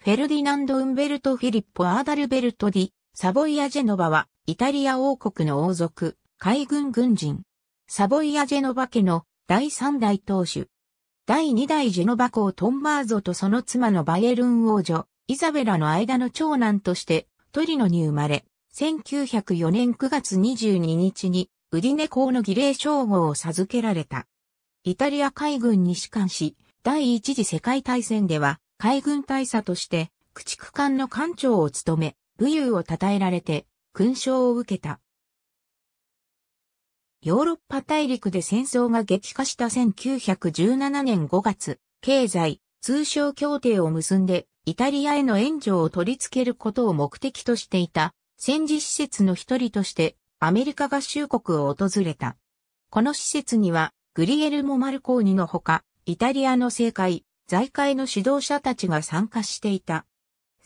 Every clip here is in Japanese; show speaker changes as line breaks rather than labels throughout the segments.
フェルディナンド・ウンベルト・フィリッポ・アーダルベルト・ディ、サボイア・ジェノバは、イタリア王国の王族、海軍軍人。サボイア・ジェノバ家の第三代当主。第二代ジェノバ公トンマーゾとその妻のバイエルン王女、イザベラの間の長男として、トリノに生まれ、1904年9月22日に、ウディネ公の儀礼称号を授けられた。イタリア海軍に士官し、第一次世界大戦では、海軍大佐として、駆逐艦の艦長を務め、武勇を称えられて、勲章を受けた。ヨーロッパ大陸で戦争が激化した1917年5月、経済、通商協定を結んで、イタリアへの援助を取り付けることを目的としていた、戦時施設の一人として、アメリカ合衆国を訪れた。この施設には、グリエルモ・マルコーニのほか、イタリアの政界、財界の指導者たちが参加していた。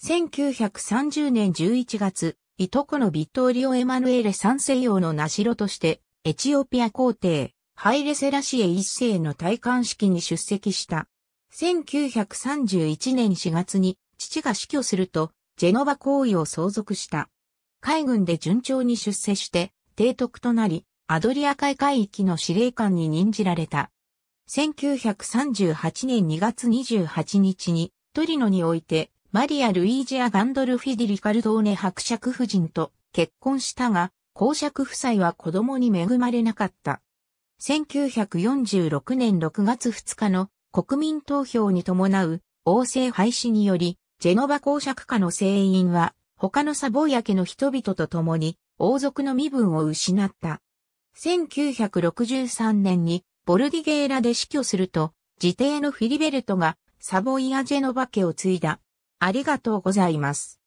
1930年11月、いとこのビットオリオ・エマヌエレ三世用の名城として、エチオピア皇帝、ハイレセラシエ一世の戴冠式に出席した。1931年4月に父が死去すると、ジェノバ皇位を相続した。海軍で順調に出世して、提督となり、アドリア海海域の司令官に任じられた。1938年2月28日にトリノにおいてマリア・ルイージア・ガンドルフィディ・リカルドーネ伯爵夫人と結婚したが、公爵夫妻は子供に恵まれなかった。1946年6月2日の国民投票に伴う王政廃止により、ジェノバ公爵家の成員は他のサボーヤ家の人々と共に王族の身分を失った。1963年にボルディゲーラで死去すると、自邸のフィリベルトがサボイア・ジェノバ家を継いだ。ありがとうございます。